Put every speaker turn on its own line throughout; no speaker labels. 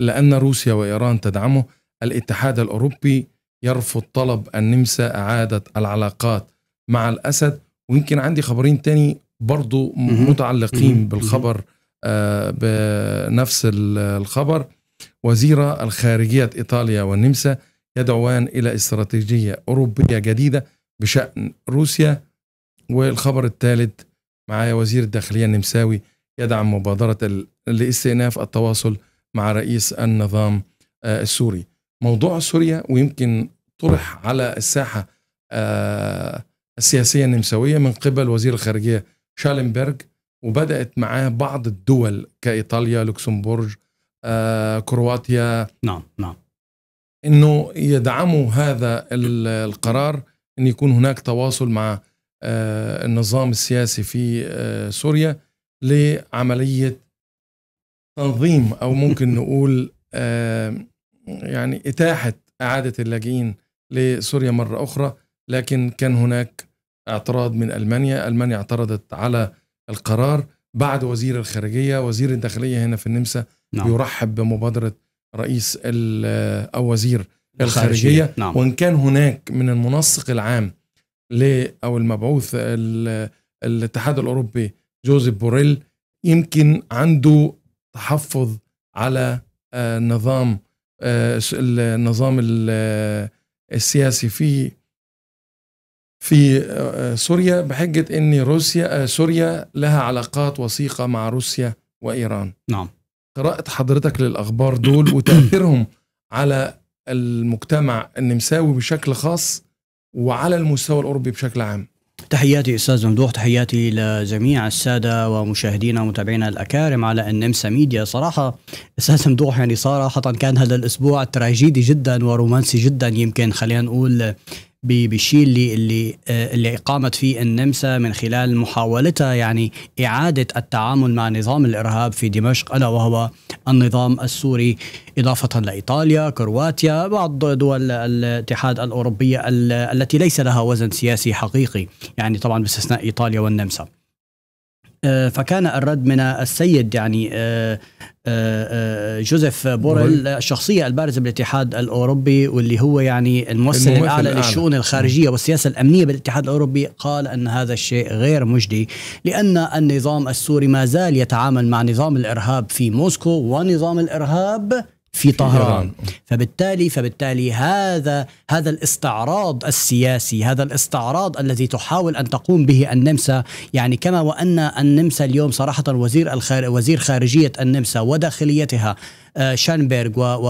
لأن روسيا وإيران تدعمه الاتحاد الأوروبي يرفض طلب النمسا إعادة العلاقات مع الأسد ويمكن عندي خبرين تاني برضو متعلقين بالخبر آه، بنفس الخبر وزيرة الخارجية إيطاليا والنمسا يدعوان إلى استراتيجية أوروبية جديدة بشأن روسيا والخبر الثالث معايا وزير الداخلية النمساوي يدعم مبادرة لاستئناف التواصل مع رئيس النظام آه، السوري موضوع سوريا ويمكن طرح على الساحة آه، السياسية النمساوية من قبل وزير الخارجية شالنبرغ وبدأت معاه بعض الدول كإيطاليا لوكسمبورج آه، كرواتيا نعم نعم انه يدعموا هذا القرار ان يكون هناك تواصل مع النظام السياسي في سوريا لعمليه تنظيم او ممكن نقول آه، يعني اتاحه اعاده اللاجئين لسوريا مره اخرى لكن كان هناك اعتراض من المانيا، المانيا اعترضت على القرار بعد وزير الخارجيه، وزير الداخليه هنا في النمسا نعم. يرحب بمبادره رئيس آه، او وزير الخارجيه نعم. وان كان هناك من المنسق العام ل او المبعوث الاتحاد الاوروبي جوزيف بوريل يمكن عنده تحفظ على آه، نظام آه، النظام آه، السياسي في في سوريا بحجة أن روسيا سوريا لها علاقات وثيقة مع روسيا وإيران نعم قراءة حضرتك للأخبار دول وتأثيرهم على المجتمع النمساوي بشكل خاص
وعلى المستوى الأوروبي بشكل عام تحياتي استاذ ممدوح تحياتي لجميع الساده ومشاهدينا ومتابعينا الاكارم على النمسا ميديا صراحه استاذ ممدوح يعني صراحه كان هذا الاسبوع تراجيدي جدا ورومانسي جدا يمكن خلينا نقول بالشيء اللي اللي آه، اللي قامت فيه النمسا من خلال محاولتها يعني اعاده التعامل مع نظام الارهاب في دمشق الا وهو النظام السوري اضافه لايطاليا، كرواتيا، بعض دول الاتحاد الاوروبيه التي ليس لها وزن سياسي حقيقي، يعني طبعا باستثناء ايطاليا والنمسا. آه، فكان الرد من السيد يعني آه، آه، آه، جوزيف بوريل الشخصية البارزة بالاتحاد الأوروبي واللي هو يعني الممثل, الأعلى للشؤون الخارجية والسياسة الأمنية بالاتحاد الأوروبي قال أن هذا الشيء غير مجدي لأن النظام السوري ما زال يتعامل مع نظام الإرهاب في موسكو ونظام الإرهاب في طهران فبالتالي فبالتالي هذا هذا الاستعراض السياسي هذا الاستعراض الذي تحاول ان تقوم به النمسا يعني كما وان النمسا اليوم صراحه وزير الخارج وزير خارجيه النمسا وداخليتها آه، شانبرغ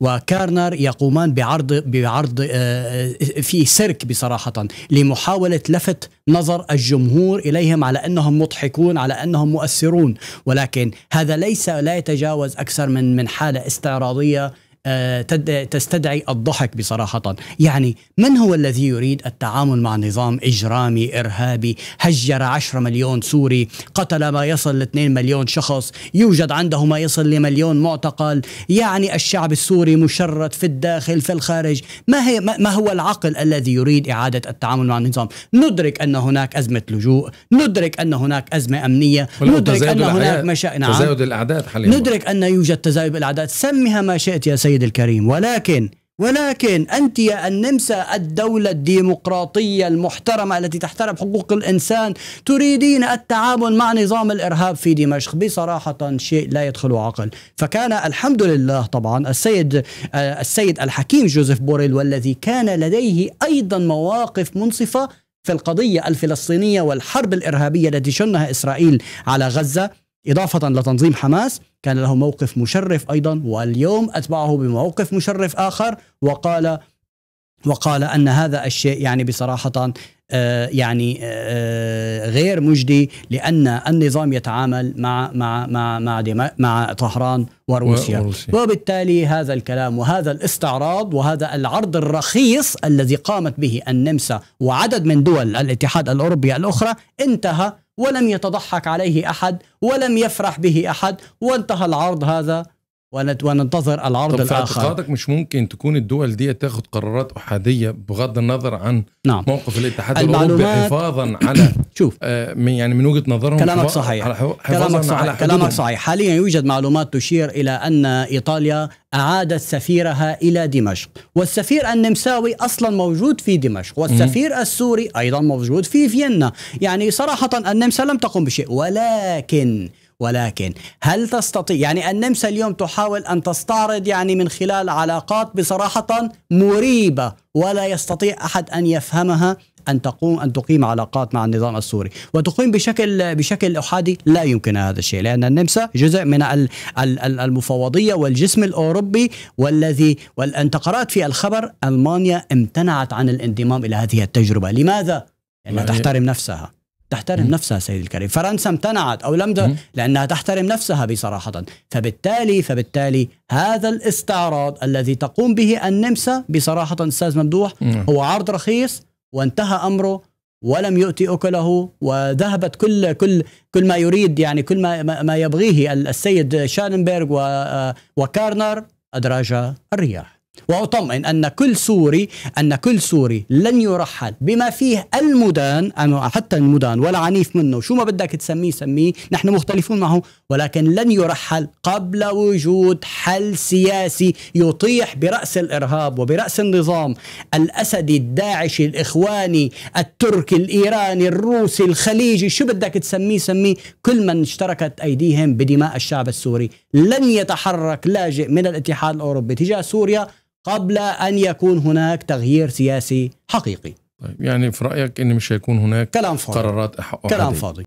وكارنر يقومان بعرض بعرض آه، آه، في سيرك بصراحه لمحاوله لفت نظر الجمهور اليهم على انهم مضحكون على انهم مؤثرون ولكن هذا ليس لا يتجاوز اكثر من من حاله استعراضيه آه، تستدعي الضحك بصراحة يعني من هو الذي يريد التعامل مع نظام إجرامي إرهابي هجر 10 مليون سوري قتل ما يصل لاثنين 2 مليون شخص يوجد عنده ما يصل لمليون معتقل يعني الشعب السوري مشرد في الداخل في الخارج ما, هي ما هو العقل الذي يريد إعادة التعامل مع النظام ندرك أن هناك أزمة لجوء ندرك أن هناك أزمة أمنية ندرك أن هناك مشا... نعم. تزايد
الأعداد حاليا
ندرك أن يوجد تزايد الأعداد سمها ما شئت يا سيدي السيد الكريم ولكن ولكن أنت يا النمسا الدولة الديمقراطية المحترمة التي تحترم حقوق الإنسان تريدين التعامل مع نظام الإرهاب في دمشق بصراحة شيء لا يدخل عقل فكان الحمد لله طبعا السيد آه، السيد الحكيم جوزيف بوريل والذي كان لديه أيضا مواقف منصفة في القضية الفلسطينية والحرب الإرهابية التي شنها إسرائيل على غزة إضافة لتنظيم حماس كان له موقف مشرف أيضا واليوم أتبعه بموقف مشرف آخر وقال وقال أن هذا الشيء يعني بصراحة آه، يعني آه، آه، غير مجدي لان النظام يتعامل مع مع مع مع مع طهران وروسيا, وروسيا وبالتالي هذا الكلام وهذا الاستعراض وهذا العرض الرخيص الذي قامت به النمسا وعدد من دول الاتحاد الاوروبي الاخرى انتهى ولم يتضحك عليه احد ولم يفرح به احد وانتهى العرض هذا وننتظر العرض طب الاخر اعتقادك
مش ممكن تكون الدول دي تاخد قرارات احاديه بغض النظر عن نعم. موقف الاتحاد الاوروبي حفاظا على شوف آه يعني من وجهه نظرهم كلامك صحيح على كلامك صحيح على كلامك صحيح
حاليا يوجد معلومات تشير الى ان ايطاليا اعادت سفيرها الى دمشق والسفير النمساوي اصلا موجود في دمشق والسفير السوري ايضا موجود في فيينا يعني صراحه النمسا لم تقم بشيء ولكن ولكن هل تستطيع يعني النمسا اليوم تحاول أن تستعرض يعني من خلال علاقات بصراحة مريبة ولا يستطيع أحد أن يفهمها أن تقوم أن تقيم علاقات مع النظام السوري وتقيم بشكل بشكل أحادي لا يمكن هذا الشيء لأن النمسا جزء من المفوضية والجسم الأوروبي والذي وأنت قرأت في الخبر ألمانيا امتنعت عن الانضمام إلى هذه التجربة لماذا؟ لأنها يعني تحترم نفسها تحترم نفسها سيدي الكريم فرنسا امتنعت أو لم لأنها تحترم نفسها بصراحة فبالتالي فبالتالي هذا الاستعراض الذي تقوم به النمسا بصراحة أستاذ ممدوح هو عرض رخيص وانتهى أمره ولم يؤتي أكله وذهبت كل كل كل ما يريد يعني كل ما ما يبغيه السيد شالنبرغ آه، وكارنر أدراج الرياح واطمئن ان كل سوري ان كل سوري لن يرحل بما فيه المدان أنا حتى المدان ولا عنيف منه شو ما بدك تسميه سميه نحن مختلفون معه ولكن لن يرحل قبل وجود حل سياسي يطيح براس الارهاب وبراس النظام الاسدي الداعشي الاخواني التركي الايراني الروسي الخليجي شو بدك تسميه سميه كل من اشتركت ايديهم بدماء الشعب السوري لن يتحرك لاجئ من الاتحاد الاوروبي تجاه سوريا قبل أن يكون هناك تغيير سياسي حقيقي
طيب، يعني في رأيك أن مش هيكون هناك كلام فاضي. قرارات احق كلام فاضي